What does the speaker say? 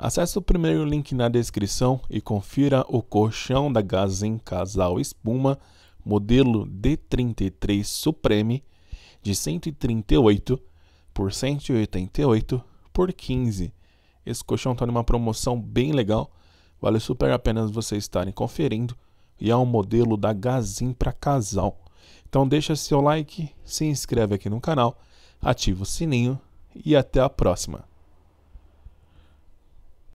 Acesse o primeiro link na descrição e confira o colchão da Gazin Casal Espuma, modelo D33 Supreme, de 138 por 188 por 15. Esse colchão está numa promoção bem legal, vale super a pena vocês estarem conferindo e é um modelo da Gazin para casal. Então deixa seu like, se inscreve aqui no canal, ativa o sininho e até a próxima.